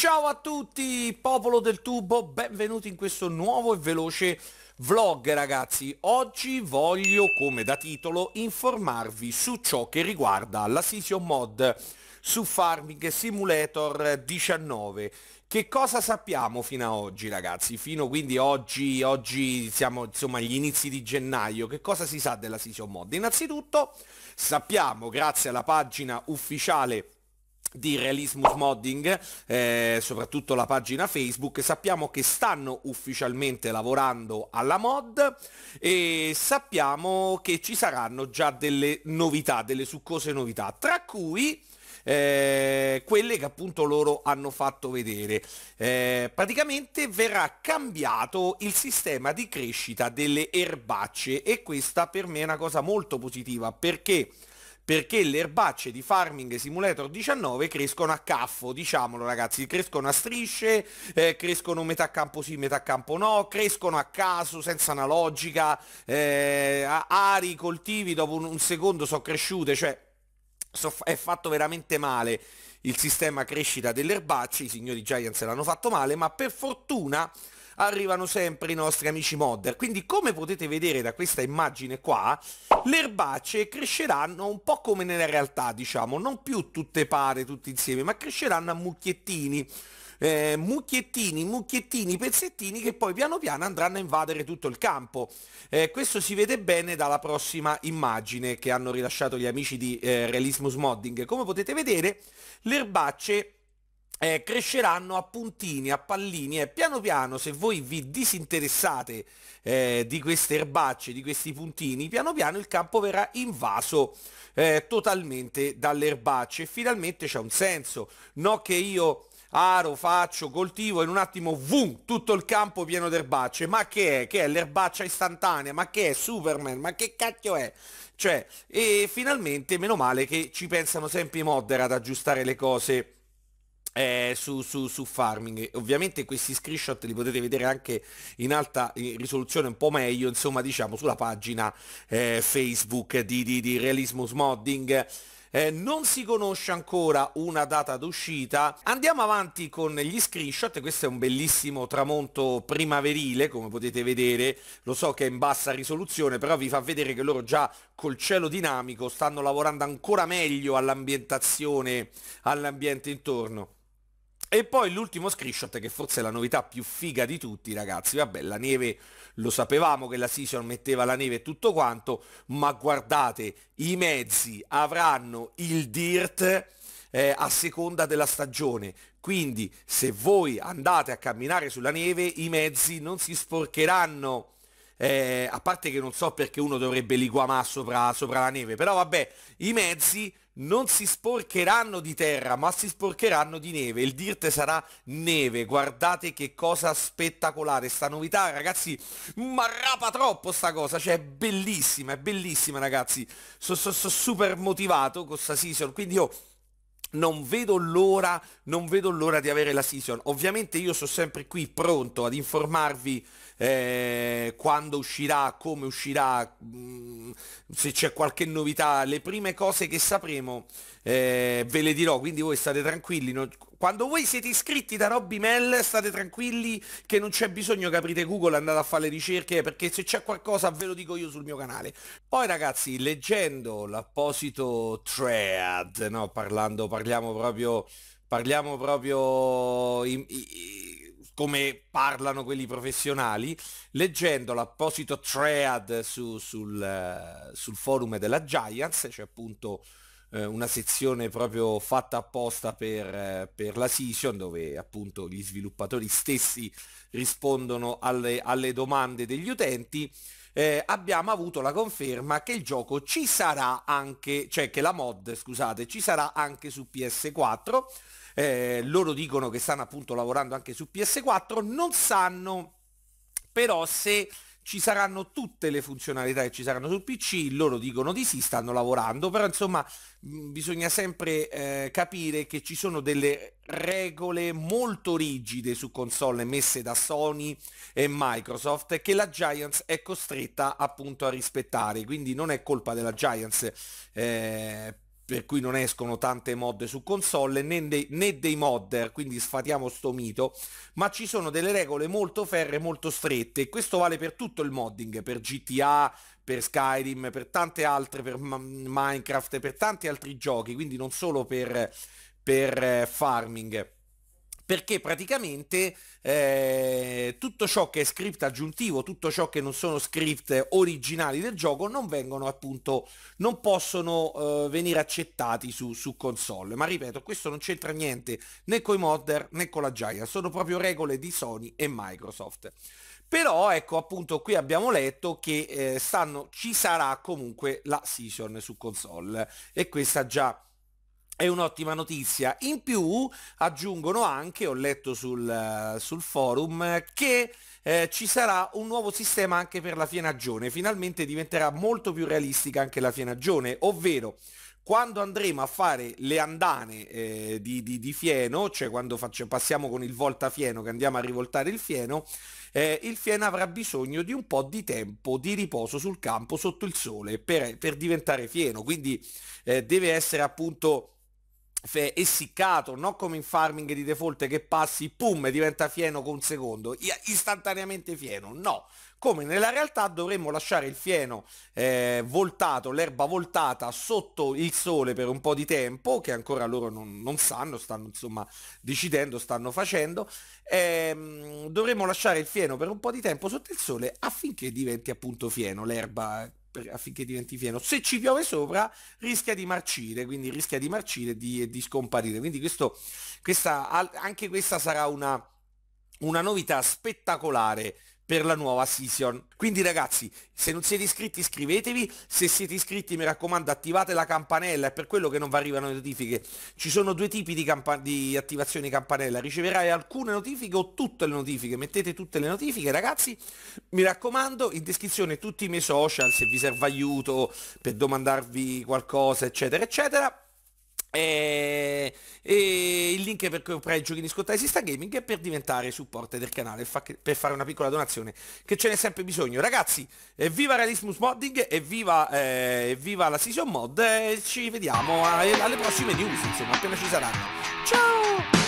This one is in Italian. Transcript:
Ciao a tutti, popolo del tubo, benvenuti in questo nuovo e veloce vlog ragazzi. Oggi voglio, come da titolo, informarvi su ciò che riguarda la Season Mod su Farming Simulator 19. Che cosa sappiamo fino ad oggi ragazzi? Fino quindi oggi, oggi siamo insomma agli inizi di gennaio, che cosa si sa della Season Mod? Innanzitutto sappiamo, grazie alla pagina ufficiale di Realismus Modding, eh, soprattutto la pagina Facebook, sappiamo che stanno ufficialmente lavorando alla mod e sappiamo che ci saranno già delle novità, delle succose novità, tra cui eh, quelle che appunto loro hanno fatto vedere. Eh, praticamente verrà cambiato il sistema di crescita delle erbacce e questa per me è una cosa molto positiva perché perché le erbacce di Farming Simulator 19 crescono a caffo, diciamolo ragazzi, crescono a strisce, eh, crescono metà campo sì, metà campo no, crescono a caso, senza una logica, eh, ari, coltivi, dopo un, un secondo sono cresciute, cioè so, è fatto veramente male il sistema crescita delle erbacce, i signori Giants l'hanno fatto male, ma per fortuna arrivano sempre i nostri amici modder. Quindi come potete vedere da questa immagine qua, le erbacce cresceranno un po' come nella realtà, diciamo, non più tutte pare, tutti insieme, ma cresceranno a mucchiettini. Eh, mucchiettini, mucchiettini, pezzettini che poi piano piano andranno a invadere tutto il campo. Eh, questo si vede bene dalla prossima immagine che hanno rilasciato gli amici di eh, Realismus Modding. Come potete vedere, le erbacce eh, cresceranno a puntini, a pallini e piano piano se voi vi disinteressate eh, di queste erbacce, di questi puntini, piano piano il campo verrà invaso eh, totalmente dalle erbacce e finalmente c'è un senso, no che io aro, faccio, coltivo e in un attimo vum, tutto il campo pieno d'erbacce, ma che è? Che è l'erbaccia istantanea? Ma che è Superman? Ma che cacchio è? Cioè, e finalmente meno male che ci pensano sempre i modder ad aggiustare le cose eh, su, su, su, farming ovviamente questi screenshot li potete vedere anche in alta risoluzione un po' meglio insomma diciamo sulla pagina eh, facebook di, di, di realismus modding eh, non si conosce ancora una data d'uscita. Andiamo avanti con gli screenshot. Questo è un bellissimo tramonto primaverile, come potete vedere. Lo so che è in bassa risoluzione, però vi fa vedere che loro già col cielo dinamico stanno lavorando ancora meglio all'ambientazione, all'ambiente intorno. E poi l'ultimo screenshot che forse è la novità più figa di tutti ragazzi, vabbè la neve lo sapevamo che la season metteva la neve e tutto quanto, ma guardate i mezzi avranno il dirt eh, a seconda della stagione, quindi se voi andate a camminare sulla neve i mezzi non si sporcheranno eh, a parte che non so perché uno dovrebbe liquamare sopra, sopra la neve, però vabbè, i mezzi non si sporcheranno di terra, ma si sporcheranno di neve. Il dirt sarà neve. Guardate che cosa spettacolare. Sta novità, ragazzi, ma rapa troppo sta cosa. Cioè, è bellissima, è bellissima, ragazzi. Sono so, so super motivato con sta season. Quindi io... Non vedo l'ora, non vedo l'ora di avere la season. Ovviamente io sono sempre qui pronto ad informarvi eh, quando uscirà, come uscirà, mh, mm, se c'è qualche novità, le prime cose che sapremo eh, ve le dirò, quindi voi state tranquilli. Non... Quando voi siete iscritti da Robby Mel state tranquilli che non c'è bisogno che aprite Google e andate a fare le ricerche perché se c'è qualcosa ve lo dico io sul mio canale. Poi ragazzi, leggendo l'apposito thread, no, parlando, parliamo proprio, parliamo proprio in, in, come parlano quelli professionali, leggendo l'apposito thread su, sul, eh, sul forum della Giants, c'è cioè appunto eh, una sezione proprio fatta apposta per, eh, per, la season, dove appunto gli sviluppatori stessi rispondono alle, alle domande degli utenti, eh, abbiamo avuto la conferma che il gioco ci sarà anche, cioè che la mod, scusate, ci sarà anche su PS4 eh, loro dicono che stanno appunto lavorando anche su PS4, non sanno però se ci saranno tutte le funzionalità che ci saranno sul PC, loro dicono di sì, stanno lavorando, però insomma mm, bisogna sempre eh, capire che ci sono delle regole molto rigide su console messe da Sony e Microsoft che la Giants è costretta appunto a rispettare, quindi non è colpa della Giants eh, per cui non escono tante mod su console né dei, né dei modder, quindi sfatiamo sto mito, ma ci sono delle regole molto ferre, molto strette e questo vale per tutto il modding, per GTA, per Skyrim, per tante altre, per Minecraft, per tanti altri giochi, quindi non solo per, per eh, farming perché praticamente eh, tutto ciò che è script aggiuntivo, tutto ciò che non sono script originali del gioco non vengono appunto, non possono eh, venire accettati su, su, console. Ma ripeto, questo non c'entra niente né con i modder né con la Giant, sono proprio regole di Sony e Microsoft. Però ecco appunto qui abbiamo letto che eh, stanno, ci sarà comunque la season su console e questa già è un'ottima notizia. In più aggiungono anche, ho letto sul, sul forum, che eh, ci sarà un nuovo sistema anche per la fienagione. Finalmente diventerà molto più realistica anche la fienagione, ovvero quando andremo a fare le andane eh, di, di, di, fieno, cioè quando faccio, passiamo con il volta fieno che andiamo a rivoltare il fieno, eh, il fieno avrà bisogno di un po' di tempo di riposo sul campo sotto il sole per, per diventare fieno, quindi eh, deve essere appunto essiccato, non come in farming di default che passi, pum, diventa fieno con un secondo, istantaneamente fieno, no. Come nella realtà dovremmo lasciare il fieno eh, voltato, l'erba voltata sotto il sole per un po' di tempo, che ancora loro non, non sanno, stanno insomma decidendo, stanno facendo, ehm, dovremmo lasciare il fieno per un po' di tempo sotto il sole affinché diventi appunto fieno l'erba eh per, affinché diventi fieno. Se ci piove sopra rischia di marcire, quindi rischia di marcire e di, di, scomparire. Quindi questo, questa, anche questa sarà una, una novità spettacolare per la nuova season. Quindi ragazzi, se non siete iscritti iscrivetevi, se siete iscritti mi raccomando attivate la campanella, è per quello che non vi arrivano le notifiche. Ci sono due tipi di, di attivazione campanella, riceverai alcune notifiche o tutte le notifiche, mettete tutte le notifiche ragazzi, mi raccomando in descrizione tutti i miei social se vi serve aiuto per domandarvi qualcosa eccetera eccetera. E link per comprare i giochi di scotta Esista Gaming e per diventare supporter del canale fa che, per fare una piccola donazione che ce n'è sempre bisogno. Ragazzi, evviva eh, Realismus Modding evviva, viva, eh, viva la Season Mod e eh, ci vediamo alle prossime news, insomma, appena ci saranno. Ciao!